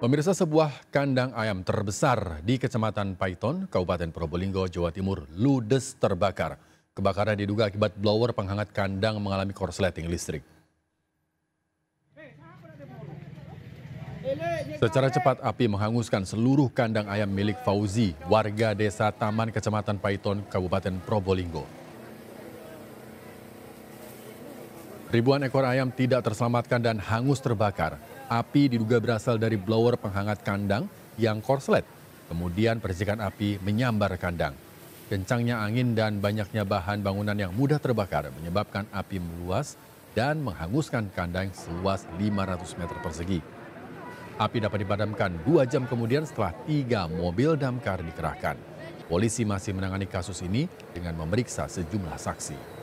Pemirsa sebuah kandang ayam terbesar di Kecamatan Paiton, Kabupaten Probolinggo, Jawa Timur, ludes terbakar. Kebakaran diduga akibat blower penghangat kandang mengalami korsleting listrik. Secara cepat api menghanguskan seluruh kandang ayam milik Fauzi, warga desa Taman Kecamatan Paiton, Kabupaten Probolinggo. Ribuan ekor ayam tidak terselamatkan dan hangus terbakar. Api diduga berasal dari blower penghangat kandang yang korslet. Kemudian percikan api menyambar kandang. Kencangnya angin dan banyaknya bahan bangunan yang mudah terbakar menyebabkan api meluas dan menghanguskan kandang seluas 500 meter persegi. Api dapat dipadamkan dua jam kemudian setelah tiga mobil damkar dikerahkan. Polisi masih menangani kasus ini dengan memeriksa sejumlah saksi.